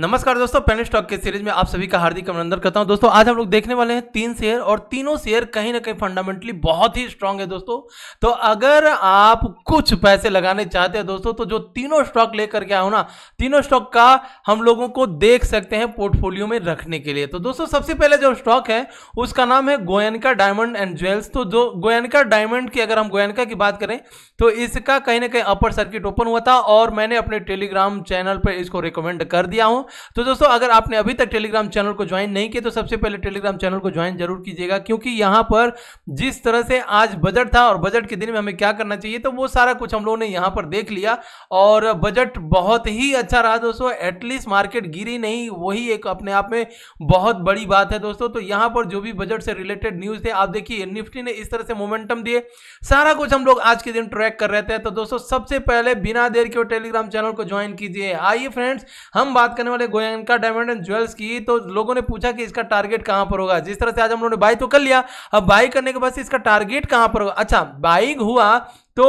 नमस्कार दोस्तों pen stock के सीरीज में आप सभी का हार्दिक अभिनंदन करता हूं दोस्तों आज हम लोग देखने वाले हैं तीन शेयर और तीनों शेयर कहीं ना कहीं फंडामेंटली बहुत ही स्ट्रांग है दोस्तों तो अगर आप कुछ पैसे लगाने चाहते हैं दोस्तों तो जो तीनों स्टॉक लेकर के आओ ना तीनों स्टॉक का हम लोगों को देख सकते हैं पोर्टफोलियो में रखने के लिए तो दोस्तों सबसे पहले जो स्टॉक है उसका नाम है गोयनका डायमंड एंड ज्वेल्स तो जो गोयनका डायमंड की अगर हम गोयनका की बात करें तो इसका कहीं ना कहीं अपर सर्किट ओपन हुआ था और मैंने अपने टेलीग्राम चैनल पर इसको रिकमेंड कर दिया हूँ तो दोस्तों अगर आपने अभी तक टेलीग्राम चैनल को ज्वाइन नहीं किया तो सबसे पहले टेलीग्राम चैनल को ज्वाइन जरूर कीजिएगा क्योंकि यहां पर जिस तरह से आज बजट था और बजट के दिन में हमें क्या करना चाहिए तो वो सारा कुछ हम लोगों ने यहां पर देख लिया और बजट बहुत ही अच्छा रहा दोस्तों एटलीस्ट मार्केट गिरी नहीं वही एक अपने आप में बहुत बड़ी बात है दोस्तों तो यहां पर जो भी बजट से रिलेटेड न्यूज़ थे आप देखिए निफ्टी ने इस तरह से मोमेंटम दिए सारा कुछ हम लोग आज के दिन ट्रैक कर रहे थे तो दोस्तों सबसे पहले बिना देर के टेलीग्राम चैनल को ज्वाइन कीजिए आइए फ्रेंड्स हम बात करने आने वाले गोयनका डायमंड एंड ज्वेल्स की तो लोगों ने पूछा कि इसका टारगेट कहां पर होगा जिस तरह से आज हम लोगों ने बाई तो कर लिया अब बाई करने के बाद इसका टारगेट कहां पर होगा अच्छा बाइक हुआ तो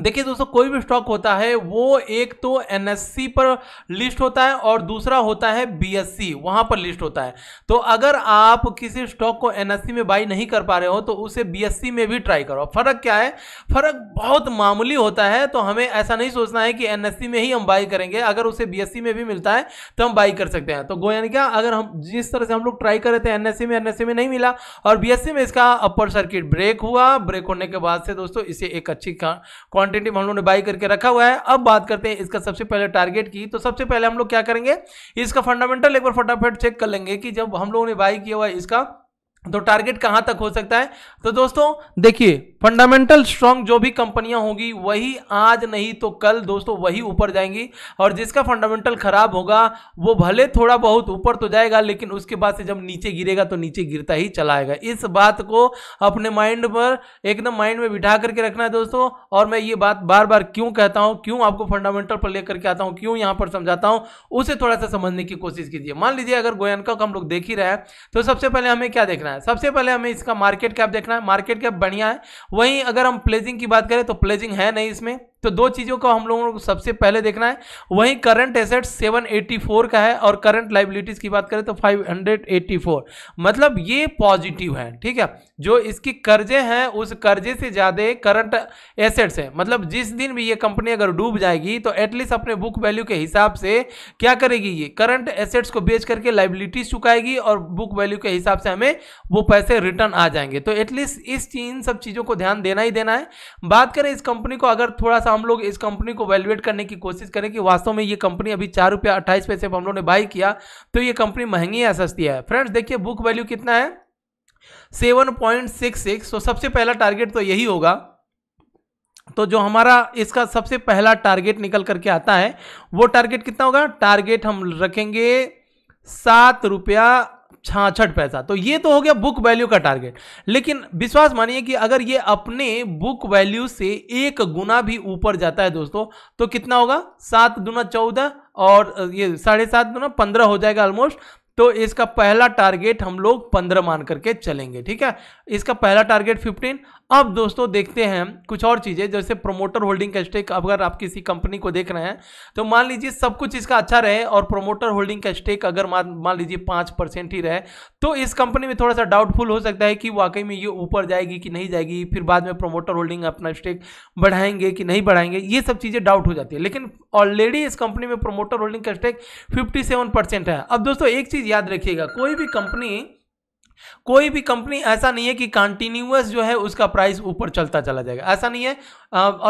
देखिए दोस्तों कोई भी स्टॉक होता है वो एक तो एनएससी पर लिस्ट होता है और दूसरा होता है बीएससी वहां पर लिस्ट होता है तो अगर आप किसी स्टॉक को एनएससी में बाई नहीं कर पा रहे हो तो उसे बीएससी में भी ट्राई करो फर्क क्या है फर्क बहुत मामूली होता है तो हमें ऐसा नहीं सोचना है कि एनएससी में ही हम बाई करेंगे अगर उसे बी में भी मिलता है तो हम बाई कर सकते हैं तो गो यानी क्या अगर हम जिस तरह से हम लोग ट्राई कर रहे थे एनएससी में एनएससी में नहीं मिला और बी में इसका अपर सर्किट ब्रेक हुआ ब्रेक होने के बाद से दोस्तों इसे एक अच्छी क्वांटिटी हम लोगों ने बाई करके रखा हुआ है अब बात करते हैं इसका सबसे पहले टारगेट की तो सबसे पहले हम लोग क्या करेंगे इसका फंडामेंटल एक बार फटाफट चेक कर लेंगे कि जब हम लोगों ने बाई किया हुआ है इसका तो टारगेट कहां तक हो सकता है तो दोस्तों देखिए फंडामेंटल स्ट्रांग जो भी कंपनियां होगी वही आज नहीं तो कल दोस्तों वही ऊपर जाएंगी और जिसका फंडामेंटल खराब होगा वो भले थोड़ा बहुत ऊपर तो जाएगा लेकिन उसके बाद से जब नीचे गिरेगा तो नीचे गिरता ही चला आएगा इस बात को अपने माइंड पर एकदम माइंड में बिठा करके रखना है दोस्तों और मैं ये बात बार बार क्यों कहता हूँ क्यों आपको फंडामेंटल पर लेकर के आता हूँ क्यों यहाँ पर समझाता हूँ उसे थोड़ा सा समझने की कोशिश कीजिए मान लीजिए अगर गोयनका को हम लोग देख ही रहे हैं तो सबसे पहले हमें क्या देखना है सबसे पहले हमें इसका मार्केट कैप देखना है मार्केट कैप बढ़िया है वहीं अगर हम प्लेजिंग की बात करें तो प्लेजिंग है नहीं इसमें तो दो चीज़ों को हम लोगों को सबसे पहले देखना है वहीं करंट एसेट 784 का है और करंट लाइबिलिटीज़ की बात करें तो 584 मतलब ये पॉजिटिव है ठीक है जो इसकी कर्जे हैं उस कर्जे से ज़्यादा करंट एसेट्स हैं मतलब जिस दिन भी ये कंपनी अगर डूब जाएगी तो एटलीस्ट अपने बुक वैल्यू के हिसाब से क्या करेगी ये करंट एसेट्स को बेच करके लाइबिलिटीज चुकाएगी और बुक वैल्यू के हिसाब से हमें वो पैसे रिटर्न आ जाएंगे तो एटलीस्ट इस इन सब चीज़ों को ध्यान देना ही देना है बात करें इस कंपनी को अगर थोड़ा सा हम लोग इस कंपनी को वैल्यूएट करने की कोशिश करें कि वास्तव में ये कंपनी अभी चार रुपया अट्ठाईस पैसे पर हम लोग ने बाई किया तो ये कंपनी महंगी या सस्ती है फ्रेंड्स देखिए बुक वैल्यू कितना है सेवन पॉइंट सिक्स सिक्स तो सबसे पहला टारगेट तो यही होगा तो जो हमारा इसका सबसे पहला टारगेट निकल करके आता है वो टारगेट कितना होगा टारगेट हम रखेंगे सात रुपया छाछठ पैसा तो ये तो हो गया बुक वैल्यू का टारगेट लेकिन विश्वास मानिए कि अगर ये अपने बुक वैल्यू से एक गुना भी ऊपर जाता है दोस्तों तो कितना होगा सात गुना चौदह और ये साढ़े सात गुना पंद्रह हो जाएगा ऑलमोस्ट तो इसका पहला टारगेट हम लोग पंद्रह मान करके चलेंगे ठीक है इसका पहला टारगेट फिफ्टीन अब दोस्तों देखते हैं कुछ और चीज़ें जैसे प्रोमोटर होल्डिंग का स्टेक अगर आप किसी कंपनी को देख रहे हैं तो मान लीजिए सब कुछ इसका अच्छा रहे और प्रोमोटर होल्डिंग का स्टेक अगर मान लीजिए पाँच परसेंट ही रहे तो इस कंपनी में थोड़ा सा डाउटफुल हो सकता है कि वाकई में ये ऊपर जाएगी कि नहीं जाएगी फिर बाद में प्रोमोटर होल्डिंग अपना स्टेक बढ़ाएंगे कि नहीं बढ़ाएंगे ये सब चीज़ें डाउट हो जाती है लेकिन ऑलरेडी इस कंपनी में प्रोमोटर होल्डिंग का स्टेक फिफ्टी है अब दोस्तों एक चीज़ याद रखिएगा कोई भी कंपनी कोई भी कंपनी ऐसा नहीं है कि कंटिन्यूस जो है उसका प्राइस ऊपर चलता चला जाएगा ऐसा नहीं है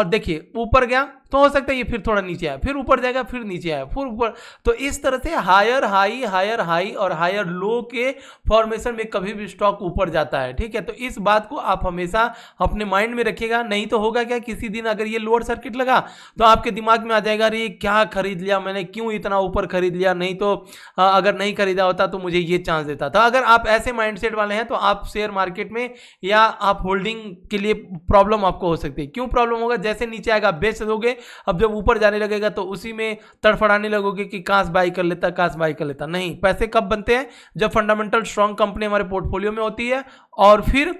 और देखिए ऊपर गया तो हो सकता है ये फिर थोड़ा नीचे आया फिर ऊपर जाएगा फिर नीचे आया फिर ऊपर तो इस तरह से हायर हाई हायर हाई और हायर लो के फॉर्मेशन में कभी भी स्टॉक ऊपर जाता है ठीक है तो इस बात को आप हमेशा अपने माइंड में रखिएगा नहीं तो होगा क्या किसी दिन अगर ये लोअर सर्किट लगा तो आपके दिमाग में आ जाएगा अरे क्या खरीद लिया मैंने क्यों इतना ऊपर खरीद लिया नहीं तो अगर नहीं खरीदा होता तो मुझे ये चांस देता था तो अगर आप ऐसे माइंड वाले हैं तो आप शेयर मार्केट में या आप होल्डिंग के लिए प्रॉब्लम आपको हो सकती है क्यों प्रॉब्लम होगा जैसे नीचे आएगा बेच दोगे अब जब ऊपर जाने लगेगा तो उसी में तड़फड़ाने लगोगे कि काश बाई कर लेता काश बाई कर लेता नहीं पैसे कब बनते हैं जब फंडामेंटल स्ट्रांग कंपनी हमारे पोर्टफोलियो में होती है और फिर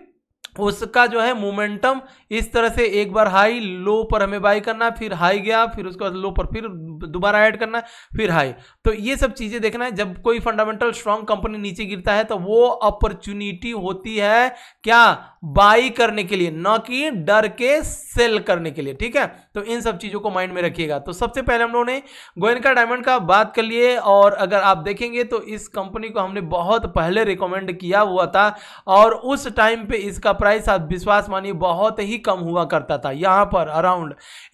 उसका जो है मोमेंटम इस तरह से एक बार हाई लो पर हमें बाई करना फिर हाई गया फिर उसके बाद लो पर फिर दोबारा ऐड करना फिर हाई तो ये सब चीज़ें देखना है जब कोई फंडामेंटल स्ट्रांग कंपनी नीचे गिरता है तो वो अपॉर्चुनिटी होती है क्या बाई करने के लिए न कि डर के सेल करने के लिए ठीक है तो इन सब चीज़ों को माइंड में रखिएगा तो सबसे पहले हम लोगों ने गोयनका डायमंड का बात कर लिए और अगर आप देखेंगे तो इस कंपनी को हमने बहुत पहले रिकमेंड किया हुआ था और उस टाइम पर इसका प्राइस आप विश्वास मानिए बहुत ही कम हुआ करता था यहाँ पर अराउंड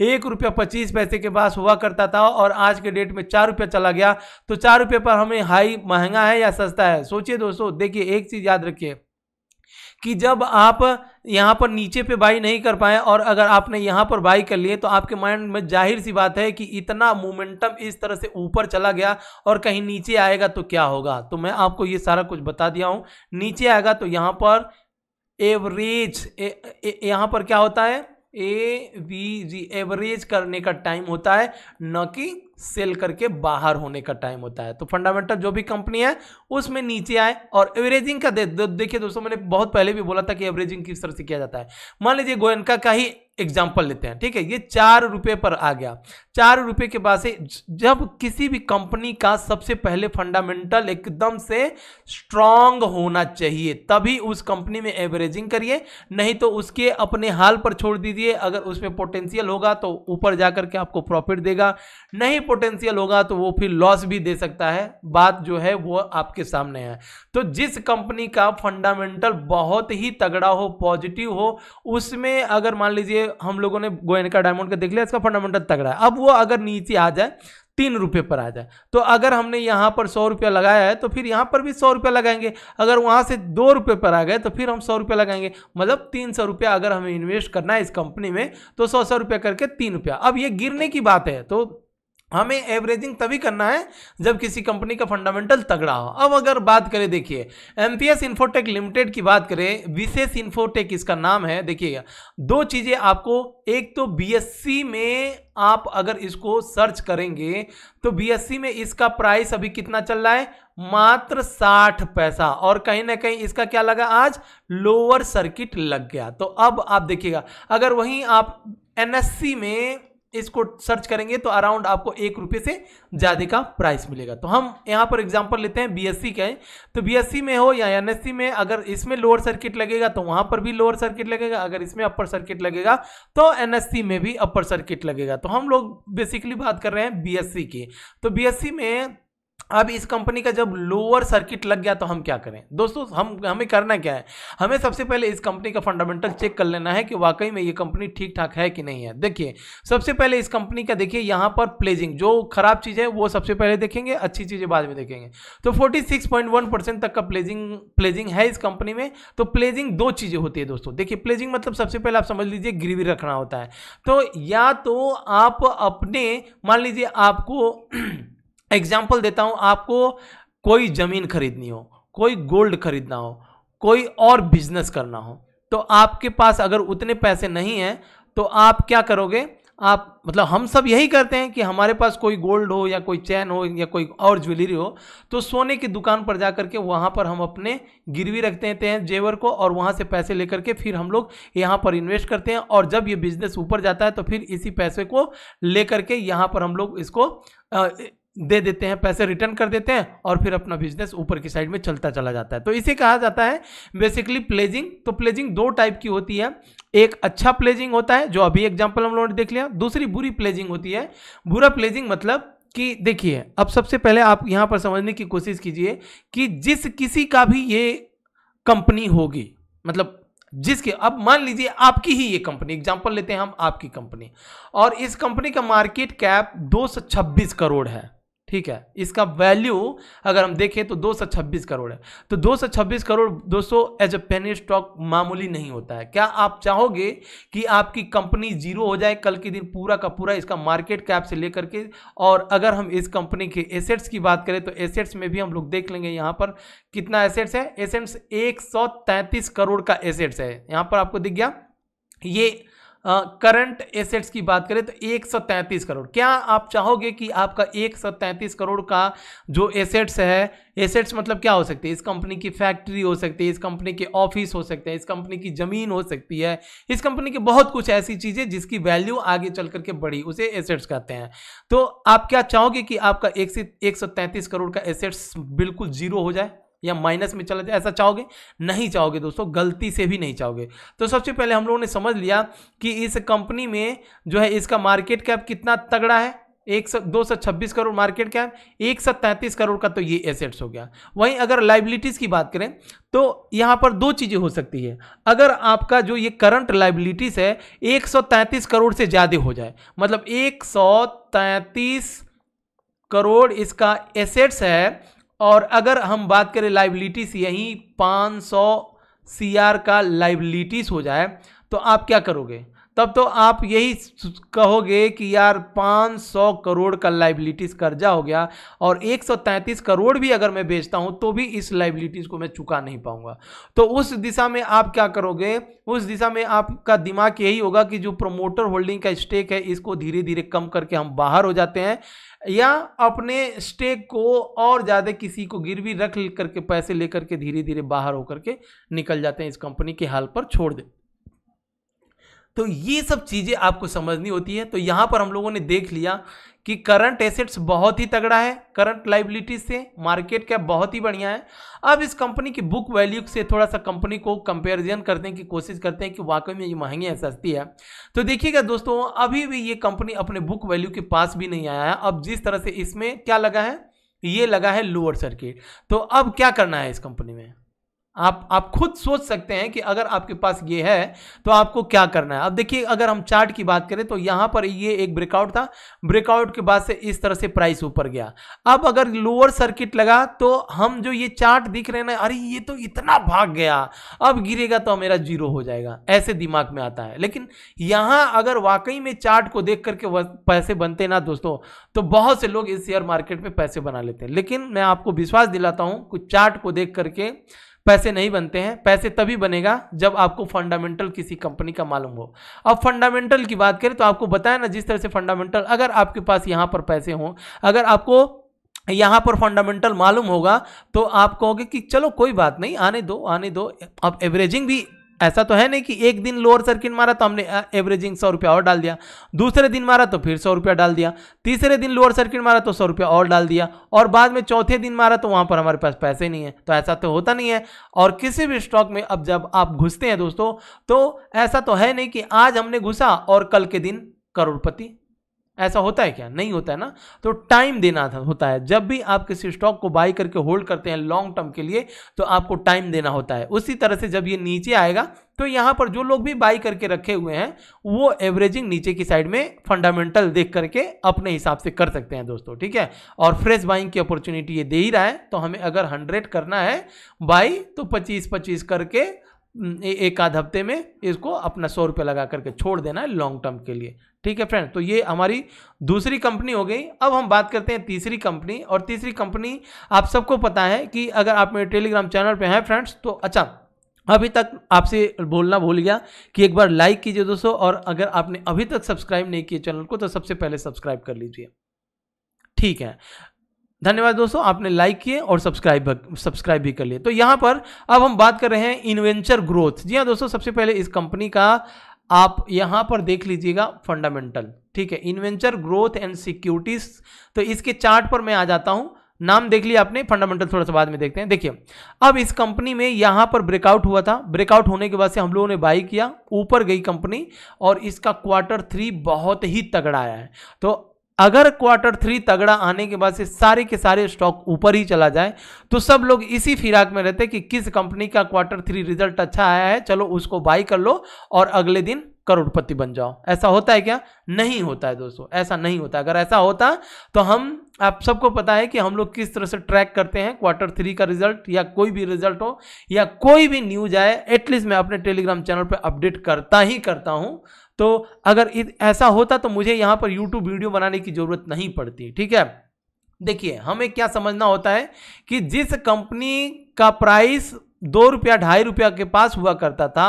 एक रुपया पच्चीस पैसे के पास हुआ करता था और आज के डेट में चार रुपया चला गया तो चार रुपये पर हमें हाई महंगा है या सस्ता है सोचिए दोस्तों देखिए एक चीज़ याद रखिए कि जब आप यहाँ पर नीचे पे बाई नहीं कर पाए और अगर आपने यहाँ पर बाई कर लिए तो आपके माइंड में जाहिर सी बात है कि इतना मोमेंटम इस तरह से ऊपर चला गया और कहीं नीचे आएगा तो क्या होगा तो मैं आपको ये सारा कुछ बता दिया हूँ नीचे आएगा तो यहाँ पर एवरेज यहाँ पर क्या होता है ए वी जी एवरेज करने का टाइम होता है न कि सेल करके बाहर होने का टाइम होता है तो फंडामेंटल जो भी कंपनी है उसमें नीचे आए और एवरेजिंग का दे देखिए दोस्तों मैंने बहुत पहले भी बोला था कि एवरेजिंग किस तरह से किया जाता है मान लीजिए गोयनका का ही एग्जाम्पल लेते हैं ठीक है ये चार रुपये पर आ गया चार रुपये के बाद से जब किसी भी कंपनी का सबसे पहले फंडामेंटल एकदम से स्ट्रांग होना चाहिए तभी उस कंपनी में एवरेजिंग करिए नहीं तो उसके अपने हाल पर छोड़ दीजिए अगर उसमें पोटेंशियल होगा तो ऊपर जा करके आपको प्रॉफिट देगा नहीं पोटेंशियल होगा तो वो फिर लॉस भी दे सकता है बात जो है वो आपके सामने है तो जिस कंपनी का फंडामेंटल बहुत ही तगड़ा हो पॉजिटिव हो उसमें अगर मान लीजिए हम लोगों ने गोयनका डायमंड का देख लिया इसका फंडामेंटल तगड़ा है अब वो अगर नीचे आ जाए तीन रुपये पर आ जाए तो अगर हमने यहाँ पर सौ रुपया लगाया है तो फिर यहाँ पर भी सौ रुपया लगाएंगे अगर वहाँ से दो रुपये पर आ गए तो फिर हम सौ रुपया लगाएंगे मतलब तीन सौ रुपया अगर हमें इन्वेस्ट करना है इस कंपनी में तो सौ सौ रुपया करके तीन रुपया अब ये गिरने की बात है तो हमें एवरेजिंग तभी करना है जब किसी कंपनी का फंडामेंटल तगड़ा हो अब अगर बात करें देखिए एस इन्फोटेक लिमिटेड की बात करें विशेष इन्फोटेक इसका नाम है देखिएगा दो चीज़ें आपको एक तो सी में आप अगर इसको सर्च करेंगे तो सी में इसका प्राइस अभी कितना चल रहा है मात्र साठ पैसा और कहीं ना कहीं इसका क्या लगा आज लोअर सर्किट लग गया तो अब आप देखिएगा अगर वहीं आप सी में इसको सर्च करेंगे तो अराउंड आपको एक रुपये से ज़्यादा का प्राइस मिलेगा तो हम यहाँ पर एग्जांपल लेते हैं बीएससी का है तो बीएससी में हो या एनएससी में अगर इसमें लोअर सर्किट लगेगा तो वहाँ पर भी लोअर सर्किट लगेगा अगर इसमें अपर सर्किट लगेगा तो एनएससी में भी अपर सर्किट लगेगा तो हम लोग बेसिकली बात कर रहे हैं बी की तो बी में अब इस कंपनी का जब लोअर सर्किट लग गया तो हम क्या करें दोस्तों हम हमें करना क्या है हमें सबसे पहले इस कंपनी का फंडामेंटल चेक कर लेना है कि वाकई में ये कंपनी ठीक ठाक है कि नहीं है देखिए सबसे पहले इस कंपनी का देखिए यहाँ पर प्लेजिंग जो खराब चीज़ है वो सबसे पहले देखेंगे अच्छी चीज़ें बाद में देखेंगे तो फोर्टी तक का प्लेजिंग प्लेजिंग है इस कंपनी में तो प्लेजिंग दो चीज़ें होती है दोस्तों देखिए प्लेजिंग मतलब सबसे पहले आप समझ लीजिए गिरवी रखना होता है तो या तो आप अपने मान लीजिए आपको एग्जाम्पल देता हूं आपको कोई ज़मीन खरीदनी हो कोई गोल्ड खरीदना हो कोई और बिजनेस करना हो तो आपके पास अगर उतने पैसे नहीं हैं तो आप क्या करोगे आप मतलब हम सब यही करते हैं कि हमारे पास कोई गोल्ड हो या कोई चैन हो या कोई और ज्वेलरी हो तो सोने की दुकान पर जा करके वहाँ पर हम अपने गिरवी रख देते हैं जेवर को और वहाँ से पैसे लेकर के फिर हम लोग यहाँ पर इन्वेस्ट करते हैं और जब ये बिज़नेस ऊपर जाता है तो फिर इसी पैसे को लेकर के यहाँ पर हम लोग इसको दे देते हैं पैसे रिटर्न कर देते हैं और फिर अपना बिजनेस ऊपर की साइड में चलता चला जाता है तो इसे कहा जाता है बेसिकली प्लेजिंग तो प्लेजिंग दो टाइप की होती है एक अच्छा प्लेजिंग होता है जो अभी एग्जाम्पल हम लोगों ने देख लिया दूसरी बुरी प्लेजिंग होती है बुरा प्लेजिंग मतलब कि देखिए अब सबसे पहले आप यहाँ पर समझने की कोशिश कीजिए कि जिस किसी का भी ये कंपनी होगी मतलब जिसके अब मान लीजिए आपकी ही ये कंपनी एग्जाम्पल लेते हैं हम आपकी कंपनी और इस कंपनी का मार्केट कैप दो करोड़ है ठीक है इसका वैल्यू अगर हम देखें तो 226 करोड़ है तो 226 करोड़ दोस्तों एज ए पेनी स्टॉक मामूली नहीं होता है क्या आप चाहोगे कि आपकी कंपनी जीरो हो जाए कल के दिन पूरा का पूरा इसका मार्केट कैप से लेकर के और अगर हम इस कंपनी के एसेट्स की बात करें तो एसेट्स में भी हम लोग देख लेंगे यहाँ पर कितना एसेट्स है एसेट्स एक करोड़ का एसेट्स है यहाँ पर आपको दिख गया ये करंट एसेट्स की बात करें तो 133 करोड़ क्या आप चाहोगे कि आपका 133 करोड़ का जो एसेट्स है एसेट्स मतलब क्या हो सकते हैं इस कंपनी की फैक्ट्री हो सकती है इस कंपनी के ऑफिस हो सकते हैं इस कंपनी की ज़मीन हो सकती है इस कंपनी की बहुत कुछ ऐसी चीज़ें जिसकी वैल्यू आगे चल करके बढ़ी उसे एसेट्स कहते हैं तो आप क्या चाहोगे कि आपका एक से एक करोड़ का एसेट्स बिल्कुल जीरो हो जाए या माइनस में चला जाए ऐसा चाहोगे नहीं चाहोगे दोस्तों गलती से भी नहीं चाहोगे तो सबसे पहले हम लोगों ने समझ लिया कि इस कंपनी में जो है इसका मार्केट कैप कितना तगड़ा है एक सौ दो सौ छब्बीस करोड़ मार्केट कैप एक सौ तैंतीस करोड़ का तो ये एसेट्स हो गया वहीं अगर लाइबिलिटीज़ की बात करें तो यहाँ पर दो चीज़ें हो सकती है अगर आपका जो ये करंट लाइबिलिटीज़ है एक सौ तैंतीस करोड़ से ज़्यादा हो जाए मतलब एक सौ तैंतीस करोड़ इसका एसेट्स है और अगर हम बात करें लाइबिलिटीज़ यहीं 500 सीआर का लाइबिलिटीज़ हो जाए तो आप क्या करोगे तब तो आप यही कहोगे कि यार 500 करोड़ का लाइबिलिटीज़ कर्जा हो गया और 133 करोड़ भी अगर मैं बेचता हूँ तो भी इस लाइबिलिटीज़ को मैं चुका नहीं पाऊंगा तो उस दिशा में आप क्या करोगे उस दिशा में आपका दिमाग यही होगा कि जो प्रोमोटर होल्डिंग का स्टेक है इसको धीरे धीरे कम करके हम बाहर हो जाते हैं या अपने स्टेक को और ज़्यादा किसी को गिरवी रख करके पैसे लेकर के धीरे धीरे बाहर होकर के निकल जाते हैं इस कंपनी के हाल पर छोड़ दे तो ये सब चीज़ें आपको समझनी होती है तो यहाँ पर हम लोगों ने देख लिया कि करंट एसेट्स बहुत ही तगड़ा है करंट लाइबिलिटी से मार्केट कैप बहुत ही बढ़िया है अब इस कंपनी की बुक वैल्यू से थोड़ा सा कंपनी को कंपेरिजन करने की कोशिश करते हैं कि वाकई में ये महंगी है सस्ती है तो देखिएगा दोस्तों अभी भी ये कंपनी अपने बुक वैल्यू के पास भी नहीं आया है अब जिस तरह से इसमें क्या लगा है ये लगा है लोअर सर्किट तो अब क्या करना है इस कंपनी में आप आप खुद सोच सकते हैं कि अगर आपके पास ये है तो आपको क्या करना है अब देखिए अगर हम चार्ट की बात करें तो यहाँ पर ये एक ब्रेकआउट था ब्रेकआउट के बाद से इस तरह से प्राइस ऊपर गया अब अगर लोअर सर्किट लगा तो हम जो ये चार्ट दिख रहे ना अरे ये तो इतना भाग गया अब गिरेगा तो मेरा जीरो हो जाएगा ऐसे दिमाग में आता है लेकिन यहाँ अगर वाकई में चार्ट को देख करके पैसे बनते ना दोस्तों तो बहुत से लोग इस शेयर मार्केट में पैसे बना लेते हैं लेकिन मैं आपको विश्वास दिलाता हूँ कुछ चार्ट को देख करके पैसे नहीं बनते हैं पैसे तभी बनेगा जब आपको फंडामेंटल किसी कंपनी का मालूम हो अब फंडामेंटल की बात करें तो आपको बताया ना जिस तरह से फंडामेंटल अगर आपके पास यहाँ पर पैसे हों अगर आपको यहाँ पर फंडामेंटल मालूम होगा तो आप कहोगे कि चलो कोई बात नहीं आने दो आने दो अब एवरेजिंग भी ऐसा तो है नहीं कि एक दिन लोअर सर्किट मारा तो हमने एवरेजिंग सौ रुपया और डाल दिया दूसरे दिन मारा तो फिर सौ रुपया डाल दिया तीसरे दिन लोअर सर्किट मारा तो सौ रुपया और डाल दिया और बाद में चौथे दिन मारा तो वहाँ पर हमारे पास पैसे नहीं है तो ऐसा तो होता नहीं है और किसी भी स्टॉक में अब जब आप घुसते हैं दोस्तों तो ऐसा तो है नहीं कि आज हमने घुसा और कल के दिन करोड़पति ऐसा होता है क्या नहीं होता है ना तो टाइम देना होता है जब भी आप किसी स्टॉक को बाई करके होल्ड करते हैं लॉन्ग टर्म के लिए तो आपको टाइम देना होता है उसी तरह से जब ये नीचे आएगा तो यहाँ पर जो लोग भी बाई करके रखे हुए हैं वो एवरेजिंग नीचे की साइड में फंडामेंटल देख करके अपने हिसाब से कर सकते हैं दोस्तों ठीक है और फ्रेश बाइंग की अपॉर्चुनिटी ये दे ही रहा है तो हमें अगर हंड्रेड करना है बाई तो पच्चीस पच्चीस करके एक आध हफ्ते में इसको अपना सौ रुपये लगा करके छोड़ देना है लॉन्ग टर्म के लिए ठीक है फ्रेंड तो ये हमारी दूसरी कंपनी हो गई अब हम बात करते हैं तीसरी कंपनी और तीसरी कंपनी आप सबको पता है कि अगर आप मेरे टेलीग्राम चैनल पे हैं फ्रेंड्स तो अच्छा अभी तक आपसे बोलना भूल गया कि एक बार लाइक कीजिए दोस्तों और अगर आपने अभी तक सब्सक्राइब नहीं किए चैनल को तो सबसे पहले सब्सक्राइब कर लीजिए ठीक है धन्यवाद दोस्तों आपने लाइक किए और सब्सक्राइब सब्सक्राइब भी कर लिए तो यहाँ पर अब हम बात कर रहे हैं इन्वेंचर ग्रोथ जी हाँ दोस्तों सबसे पहले इस कंपनी का आप यहाँ पर देख लीजिएगा फंडामेंटल ठीक है इन्वेंचर ग्रोथ एंड सिक्योरिटीज तो इसके चार्ट पर मैं आ जाता हूँ नाम देख लिया आपने फंडामेंटल थोड़ा सा बाद में देखते हैं देखिए अब इस कंपनी में यहाँ पर ब्रेकआउट हुआ था ब्रेकआउट होने के बाद से हम लोगों ने बाई किया ऊपर गई कंपनी और इसका क्वार्टर थ्री बहुत ही तगड़ा आया है तो अगर क्वार्टर थ्री तगड़ा आने के बाद से सारे के सारे स्टॉक ऊपर ही चला जाए तो सब लोग इसी फिराक में रहते कि किस कंपनी का क्वार्टर थ्री रिजल्ट अच्छा आया है चलो उसको बाई कर लो और अगले दिन करोड़पति बन जाओ ऐसा होता है क्या नहीं होता है दोस्तों ऐसा नहीं होता अगर ऐसा होता तो हम आप सबको पता है कि हम लोग किस तरह से ट्रैक करते हैं क्वार्टर थ्री का रिजल्ट या कोई भी रिजल्ट हो या कोई भी न्यूज आए एटलीस्ट मैं अपने टेलीग्राम चैनल पर अपडेट करता ही करता हूं तो अगर ऐसा होता तो मुझे यहाँ पर यूट्यूब वीडियो बनाने की ज़रूरत नहीं पड़ती ठीक है देखिए हमें क्या समझना होता है कि जिस कंपनी का प्राइस दो रुपया ढाई रुपया के पास हुआ करता था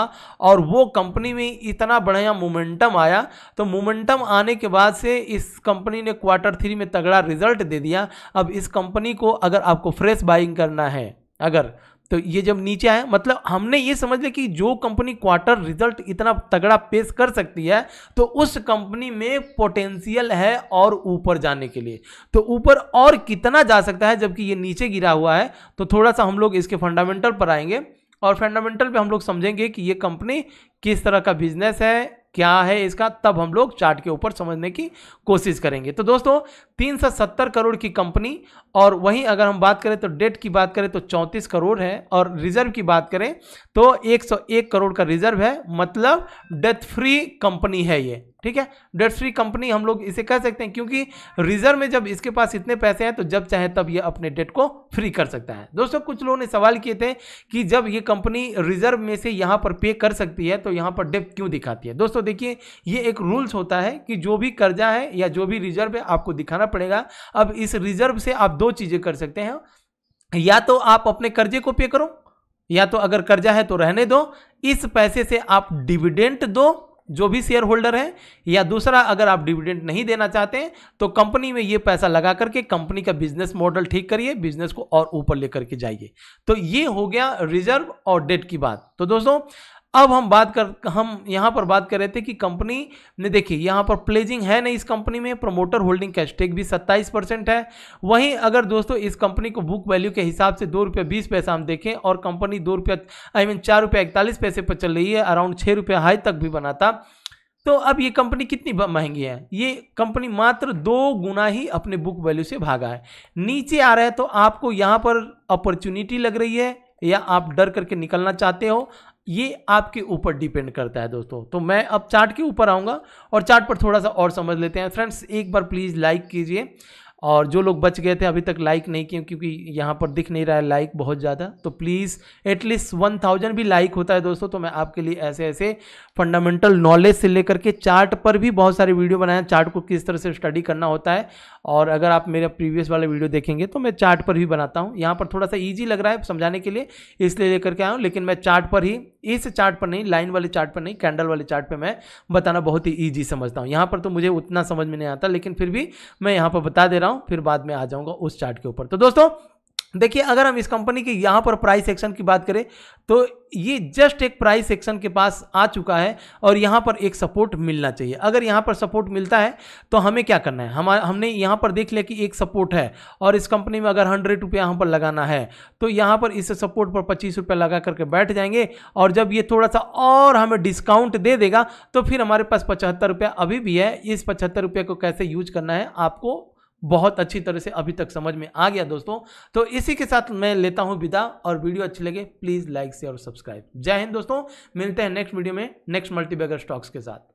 और वो कंपनी में इतना बढ़िया मोमेंटम आया तो मोमेंटम आने के बाद से इस कंपनी ने क्वार्टर थ्री में तगड़ा रिजल्ट दे दिया अब इस कंपनी को अगर आपको फ्रेश बाइंग करना है अगर तो ये जब नीचे आए मतलब हमने ये समझ लिया कि जो कंपनी क्वार्टर रिजल्ट इतना तगड़ा पेश कर सकती है तो उस कंपनी में पोटेंशियल है और ऊपर जाने के लिए तो ऊपर और कितना जा सकता है जबकि ये नीचे गिरा हुआ है तो थोड़ा सा हम लोग इसके फंडामेंटल पर आएंगे और फंडामेंटल पे हम लोग समझेंगे कि ये कंपनी किस तरह का बिजनेस है क्या है इसका तब हम लोग चार्ट के ऊपर समझने की कोशिश करेंगे तो दोस्तों सत्तर करोड़ की कंपनी और वहीं अगर हम बात करें तो डेट की बात करें तो 34 करोड़ है और रिजर्व की बात करें तो 101 करोड़ का रिजर्व है मतलब डेथ फ्री कंपनी है ये ठीक है डेट फ्री कंपनी हम लोग इसे कह सकते हैं क्योंकि रिजर्व में जब इसके पास इतने पैसे हैं तो जब चाहे तब ये अपने डेट को फ्री कर सकता है दोस्तों कुछ लोगों ने सवाल किए थे कि जब ये कंपनी रिजर्व में से यहाँ पर पे कर सकती है तो यहाँ पर डेप क्यों दिखाती है दोस्तों देखिए ये एक रूल्स होता है कि जो भी कर्जा है या जो भी रिजर्व है आपको दिखाना पड़ेगा अब इस रिजर्व से आप दो चीज़ें कर सकते हैं या तो आप अपने कर्जे को पे करो या तो अगर कर्जा है तो रहने दो इस पैसे से आप डिविडेंट दो जो भी शेयर होल्डर है या दूसरा अगर आप डिविडेंड नहीं देना चाहते हैं तो कंपनी में ये पैसा लगा करके कंपनी का बिजनेस मॉडल ठीक करिए बिजनेस को और ऊपर लेकर के जाइए तो ये हो गया रिजर्व और डेट की बात तो दोस्तों अब हम बात कर हम यहाँ पर बात कर रहे थे कि कंपनी ने देखिए यहाँ पर प्लेजिंग है नहीं इस कंपनी में प्रमोटर होल्डिंग कैशटेक भी 27 परसेंट है वहीं अगर दोस्तों इस कंपनी को बुक वैल्यू के हिसाब से दो रुपये बीस पैसा हम देखें और कंपनी दो रुपये आई मीन चार रुपये इकतालीस पैसे पर चल रही है अराउंड छः रुपये हाई तक भी बनाता तो अब ये कंपनी कितनी महंगी है ये कंपनी मात्र दो गुना ही अपने बुक वैल्यू से भागा है नीचे आ रहा है तो आपको यहाँ पर अपॉर्चुनिटी लग रही है या आप डर करके निकलना चाहते हो ये आपके ऊपर डिपेंड करता है दोस्तों तो मैं अब चार्ट के ऊपर आऊँगा और चार्ट पर थोड़ा सा और समझ लेते हैं फ्रेंड्स एक बार प्लीज़ लाइक कीजिए और जो लोग बच गए थे अभी तक लाइक नहीं किए क्योंकि यहाँ पर दिख नहीं रहा है लाइक बहुत ज़्यादा तो प्लीज़ एटलीस्ट वन थाउजेंड भी लाइक होता है दोस्तों तो मैं आपके लिए ऐसे ऐसे फंडामेंटल नॉलेज से लेकर के चार्ट पर भी बहुत सारे वीडियो बनाए हैं चार्ट को किस तरह से स्टडी करना होता है और अगर आप मेरा प्रीवियस वाला वीडियो देखेंगे तो मैं चार्ट पर भी बनाता हूँ यहाँ पर थोड़ा सा ईजी लग रहा है समझाने के लिए इसलिए लेकर के आया हूँ लेकिन मैं चार्ट पर ही इस चार्ट पर नहीं लाइन वाले चार्ट पर नहीं कैंडल वाले चार्ट पर मैं बताना बहुत ही ईजी समझता हूँ यहाँ पर तो मुझे उतना समझ में नहीं आता लेकिन फिर भी मैं यहाँ पर बता दे रहा हूँ फिर बाद में आ जाऊँगा उस चार्ट के ऊपर तो दोस्तों देखिए अगर हम इस कंपनी के यहाँ पर प्राइस एक्शन की बात करें तो ये जस्ट एक प्राइस एक्शन के पास आ चुका है और यहाँ पर एक सपोर्ट मिलना चाहिए अगर यहाँ पर सपोर्ट मिलता है तो हमें क्या करना है हम हमने यहाँ पर देख लिया कि एक सपोर्ट है और इस कंपनी में अगर हंड्रेड रुपये यहाँ पर लगाना है तो यहाँ पर इस सपोर्ट पर पच्चीस रुपये लगा करके बैठ जाएंगे और जब ये थोड़ा सा और हमें डिस्काउंट दे देगा तो फिर हमारे पास पचहत्तर रुपये अभी भी है इस पचहत्तर रुपये को कैसे यूज करना है आपको बहुत अच्छी तरह से अभी तक समझ में आ गया दोस्तों तो इसी के साथ मैं लेता हूं विदा और वीडियो अच्छी लगे प्लीज़ लाइक शेयर और सब्सक्राइब जय हिंद दोस्तों मिलते हैं नेक्स्ट वीडियो में नेक्स्ट मल्टीबैगर स्टॉक्स के साथ